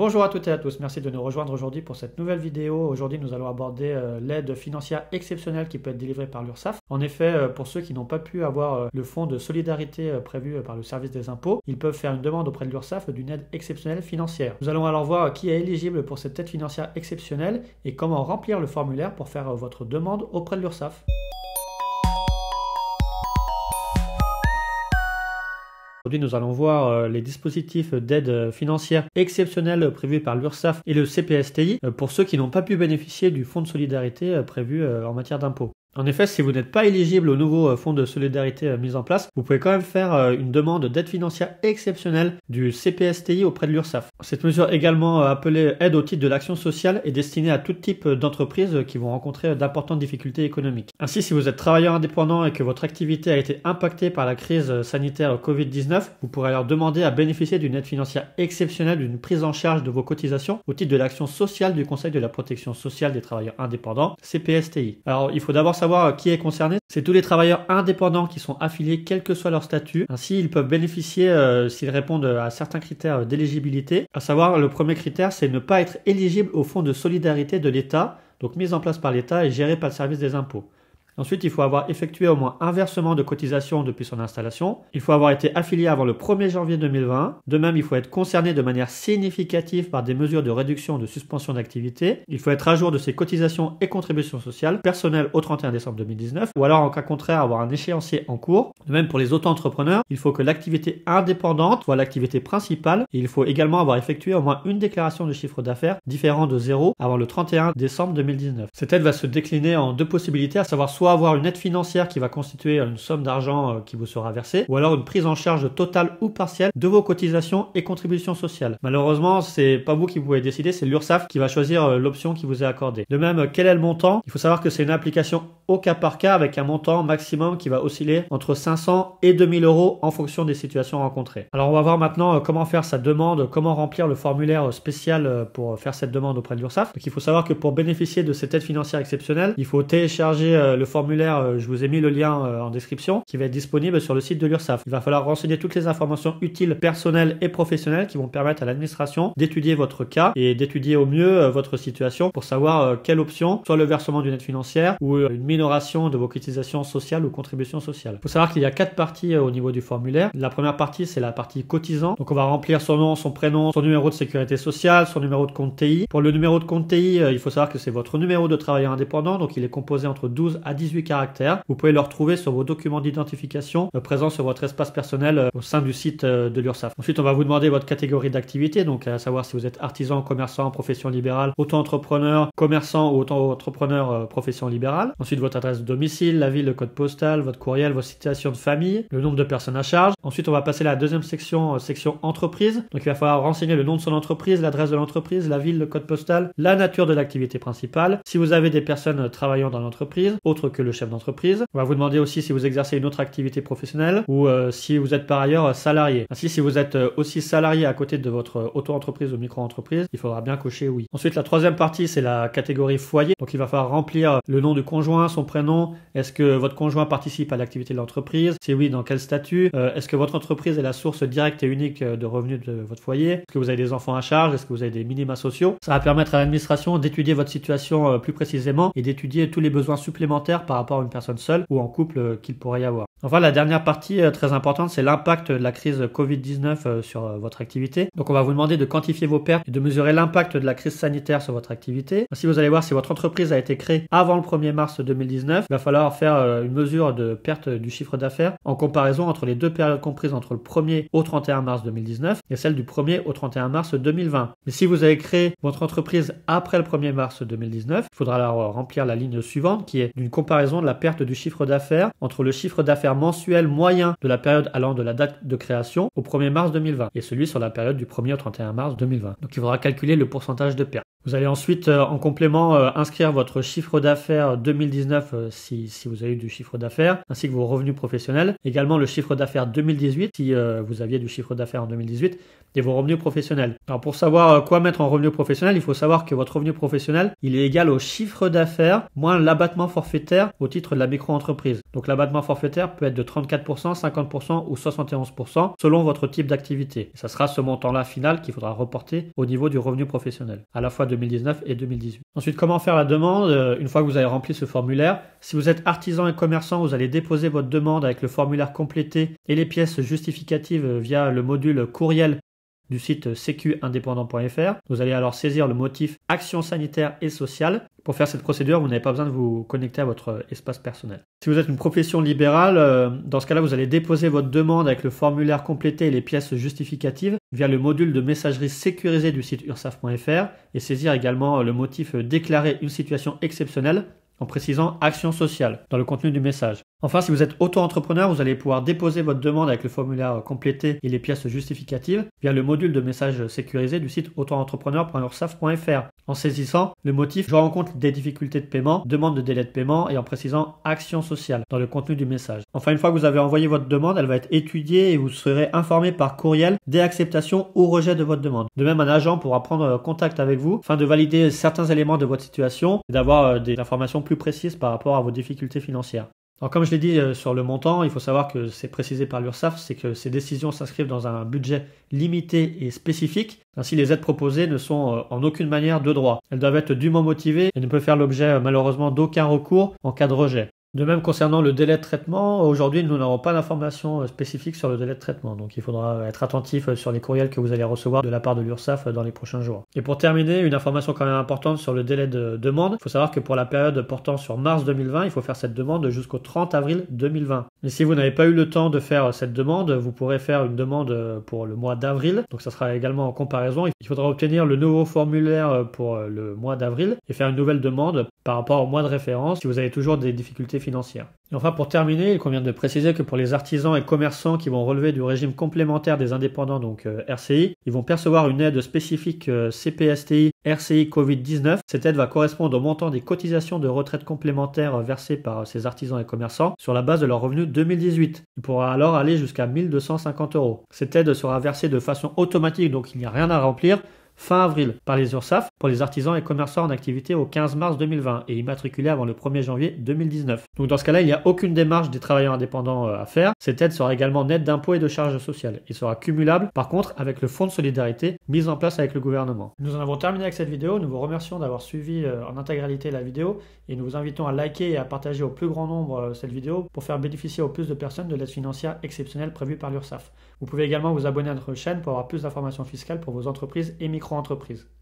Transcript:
Bonjour à toutes et à tous, merci de nous rejoindre aujourd'hui pour cette nouvelle vidéo. Aujourd'hui nous allons aborder euh, l'aide financière exceptionnelle qui peut être délivrée par l'URSSAF. En effet, euh, pour ceux qui n'ont pas pu avoir euh, le fonds de solidarité prévu par le service des impôts, ils peuvent faire une demande auprès de l'URSSAF d'une aide exceptionnelle financière. Nous allons alors voir qui est éligible pour cette aide financière exceptionnelle et comment remplir le formulaire pour faire votre demande auprès de l'URSSAF. Aujourd'hui, nous allons voir euh, les dispositifs d'aide financière exceptionnelle prévus par l'URSSAF et le CPSTI euh, pour ceux qui n'ont pas pu bénéficier du fonds de solidarité euh, prévu en matière d'impôts. En effet, si vous n'êtes pas éligible au nouveau euh, fonds de solidarité euh, mis en place, vous pouvez quand même faire euh, une demande d'aide financière exceptionnelle du CPSTI auprès de l'URSSAF. Cette mesure également appelée aide au titre de l'action sociale est destinée à tout type d'entreprises qui vont rencontrer d'importantes difficultés économiques. Ainsi, si vous êtes travailleur indépendant et que votre activité a été impactée par la crise sanitaire Covid-19, vous pourrez alors demander à bénéficier d'une aide financière exceptionnelle d'une prise en charge de vos cotisations au titre de l'action sociale du Conseil de la protection sociale des travailleurs indépendants, CPSTI. Alors, il faut d'abord savoir euh, qui est concerné, c'est tous les travailleurs indépendants qui sont affiliés quel que soit leur statut. Ainsi, ils peuvent bénéficier euh, s'ils répondent euh, à certains critères d'éligibilité. À savoir, le premier critère, c'est ne pas être éligible au fonds de solidarité de l'État, donc mis en place par l'État et géré par le service des impôts. Ensuite, il faut avoir effectué au moins un versement de cotisation depuis son installation. Il faut avoir été affilié avant le 1er janvier 2020. De même, il faut être concerné de manière significative par des mesures de réduction de suspension d'activité. Il faut être à jour de ses cotisations et contributions sociales personnelles au 31 décembre 2019 ou alors en cas contraire avoir un échéancier en cours. De même pour les auto-entrepreneurs, il faut que l'activité indépendante soit l'activité principale et il faut également avoir effectué au moins une déclaration de chiffre d'affaires différent de zéro avant le 31 décembre 2019. Cette aide va se décliner en deux possibilités, à savoir soit avoir une aide financière qui va constituer une somme d'argent euh, qui vous sera versée, ou alors une prise en charge totale ou partielle de vos cotisations et contributions sociales. Malheureusement, c'est pas vous qui pouvez décider, c'est l'URSSAF qui va choisir euh, l'option qui vous est accordée. De même, euh, quel est le montant Il faut savoir que c'est une application au cas par cas avec un montant maximum qui va osciller entre 500 et 2000 euros en fonction des situations rencontrées. Alors on va voir maintenant comment faire sa demande, comment remplir le formulaire spécial pour faire cette demande auprès de l'URSSAF. Donc il faut savoir que pour bénéficier de cette aide financière exceptionnelle, il faut télécharger le formulaire, euh, je vous ai mis le lien euh, en description, qui va être disponible sur le site de l'URSSAF. Il va falloir renseigner toutes les informations utiles, personnelles et professionnelles qui vont permettre à l'administration d'étudier votre cas et d'étudier au mieux euh, votre situation pour savoir quelle option, soit le versement d'une aide financière ou une minoration de vos cotisations sociales ou contributions sociales. Il faut savoir qu'il y a quatre parties au niveau du formulaire. La première partie, c'est la partie cotisant. Donc on va remplir son nom, son prénom, son numéro de sécurité sociale, son numéro de compte TI. Pour le numéro de compte TI, il faut savoir que c'est votre numéro de travailleur indépendant, donc il est composé entre 12 à 10 18 caractères. Vous pouvez le retrouver sur vos documents d'identification euh, présents sur votre espace personnel euh, au sein du site euh, de l'URSSAF. Ensuite, on va vous demander votre catégorie d'activité, donc à savoir si vous êtes artisan, commerçant, profession libérale, auto-entrepreneur, commerçant ou auto-entrepreneur, profession libérale. Ensuite, votre adresse de domicile, la ville, le code postal, votre courriel, vos situations de famille, le nombre de personnes à charge. Ensuite, on va passer à la deuxième section, section entreprise. Donc, il va falloir renseigner le nom de son entreprise, l'adresse de l'entreprise, la ville, le code postal, la nature de l'activité principale. Si vous avez des personnes travaillant dans l'entreprise, autre que le chef d'entreprise. On va vous demander aussi si vous exercez une autre activité professionnelle ou euh, si vous êtes par ailleurs salarié. Ainsi, si vous êtes euh, aussi salarié à côté de votre euh, auto-entreprise ou micro-entreprise, il faudra bien cocher oui. Ensuite, la troisième partie, c'est la catégorie foyer. Donc, il va falloir remplir le nom du conjoint, son prénom. Est-ce que votre conjoint participe à l'activité de l'entreprise Si oui, dans quel statut Est-ce que votre entreprise est la source directe et unique de revenus de votre foyer Est-ce que vous avez des enfants à charge Est-ce que vous avez des minima sociaux Ça va permettre à l'administration d'étudier votre situation plus précisément et d'étudier tous les besoins supplémentaires par rapport à une personne seule ou en couple qu'il pourrait y avoir. Enfin, la dernière partie euh, très importante, c'est l'impact de la crise Covid-19 euh, sur euh, votre activité. Donc, on va vous demander de quantifier vos pertes et de mesurer l'impact de la crise sanitaire sur votre activité. Si vous allez voir si votre entreprise a été créée avant le 1er mars 2019, il va falloir faire une mesure de perte du chiffre d'affaires en comparaison entre les deux périodes comprises entre le 1er au 31 mars 2019 et celle du 1er au 31 mars 2020. Mais si vous avez créé votre entreprise après le 1er mars 2019, il faudra alors remplir la ligne suivante qui est une comparaison de la perte du chiffre d'affaires entre le chiffre d'affaires mensuel moyen de la période allant de la date de création au 1er mars 2020 et celui sur la période du 1er au 31 mars 2020. Donc il faudra calculer le pourcentage de perte. Vous allez ensuite, euh, en complément, euh, inscrire votre chiffre d'affaires 2019 euh, si, vous avez eu du chiffre d'affaires, ainsi que vos revenus professionnels. Également le chiffre d'affaires 2018 si vous aviez du chiffre d'affaires en 2018 et vos revenus professionnels. Alors pour savoir quoi mettre en revenu professionnel, il faut savoir que votre revenu professionnel, il est égal au chiffre d'affaires moins l'abattement forfaitaire au titre de la micro-entreprise. Donc l'abattement forfaitaire peut être de 34%, 50% ou 71% selon votre type d'activité. ça sera ce montant-là final qu'il faudra reporter au niveau du revenu professionnel, à la 2019 et 2018. Ensuite, comment faire la demande euh, Une fois que vous avez rempli ce formulaire, si vous êtes artisan et commerçant, vous allez déposer votre demande avec le formulaire complété et les pièces justificatives euh, via le module courriel du site sécuindépendant.fr. Vous allez alors saisir le motif action sanitaire et sociale. Pour faire cette procédure, vous n'avez pas besoin de vous connecter à votre euh, espace personnel. Si vous êtes une profession libérale, euh, dans ce cas-là, vous allez déposer votre demande avec le formulaire complété et les pièces justificatives via le module de messagerie sécurisée du site ursaf.fr et saisir également euh, le motif déclarer une situation exceptionnelle en précisant action sociale dans le contenu du message. Enfin, si vous êtes auto-entrepreneur, vous allez pouvoir déposer votre demande avec le formulaire complété et les pièces justificatives via le module de message sécurisé du site auto-entrepreneur.ursaf.fr en saisissant le motif Je rencontre des difficultés de paiement, demande de délai de paiement et en précisant action sociale dans le contenu du message. Enfin, une fois que vous avez envoyé votre demande, elle va être étudiée et vous serez informé par courriel des acceptations ou rejet de votre demande. De même, un agent pourra prendre contact avec vous afin de valider certains éléments de votre situation et d'avoir euh, des informations plus précises par rapport à vos difficultés financières. Alors comme je l'ai dit euh, sur le montant, il faut savoir que c'est précisé par l'URSSAF, c'est que ces décisions s'inscrivent dans un budget limité et spécifique. Ainsi, les aides proposées ne sont euh, en aucune manière de droit. Elles doivent être dûment motivées et ne peuvent faire l'objet euh, malheureusement d'aucun recours en cas de rejet. De même, concernant le délai de traitement, aujourd'hui, nous n'aurons pas d'informations euh, spécifiques sur le délai de traitement, donc il faudra euh, être attentif euh, sur les courriels que vous allez recevoir de la part de l'URSSAF dans les prochains jours. Et pour terminer, une information quand même importante sur le délai de demande. Il faut savoir que pour la période portant sur mars 2020, il faut faire cette demande jusqu'au 30 avril 2020. Mais si vous n'avez pas eu le temps de faire cette demande, vous pourrez faire une demande pour le mois d'avril, donc ça sera également en comparaison. Il faudra obtenir le nouveau formulaire pour le mois d'avril et faire une nouvelle demande par rapport au mois de référence si vous avez toujours des difficultés financières. Et enfin, pour terminer, il convient de préciser que pour les artisans et commerçants qui vont relever du régime complémentaire des indépendants, donc euh, RCI, ils vont percevoir une aide spécifique euh, CPSTI RCI Covid-19. Cette aide va correspondre au montant des cotisations de retraite complémentaires euh, versées par ces artisans et commerçants sur la base de leurs revenu 2018. Il pourra alors aller jusqu'à 1250 euros. Cette aide sera versée de façon automatique, donc il n'y a rien à remplir fin avril par les URSAF pour les artisans et commerçants en activité au 15 mars 2020 et immatriculés avant le 1er janvier 2019. Donc dans ce cas-là, il n'y a aucune démarche des travailleurs indépendants euh, à faire. Cette aide sera également nette d'impôts et de charges sociales Il sera cumulable par contre avec le fonds de solidarité mis en place avec le gouvernement. Nous en avons terminé avec cette vidéo. Nous vous remercions d'avoir suivi euh, en intégralité la vidéo et nous vous invitons à liker et à partager au plus grand nombre euh, cette vidéo pour faire bénéficier au plus de personnes de l'aide financière exceptionnelle prévue par l'URSAF. Vous pouvez également vous abonner à notre chaîne pour avoir plus d'informations fiscales pour vos entreprises et micro entreprises entreprise